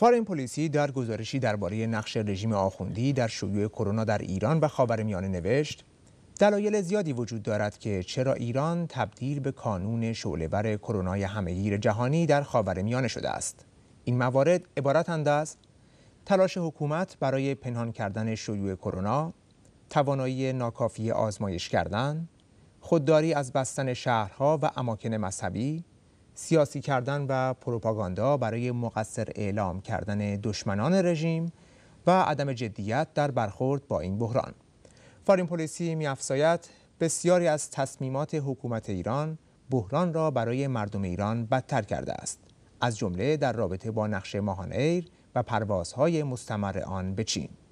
فارن پلیسی در گزارشی درباره نقش رژیم آخوندی در شیوع کرونا در ایران و میانه نوشت دلایل زیادی وجود دارد که چرا ایران تبدیل به کانون شعلهور کرونای همهگیر جهانی در میانه شده است این موارد عبارتند از تلاش حکومت برای پنهان کردن شیوع کرونا توانایی ناکافی آزمایش کردن خودداری از بستن شهرها و اماکن مذهبی سیاسی کردن و پروپاگاندا برای مقصر اعلام کردن دشمنان رژیم و عدم جدیت در برخورد با این بحران فارین پلیسی میافزاید بسیاری از تصمیمات حکومت ایران بحران را برای مردم ایران بدتر کرده است از جمله در رابطه با نقشه ماهان ایر و پروازهای مستمر آن به چین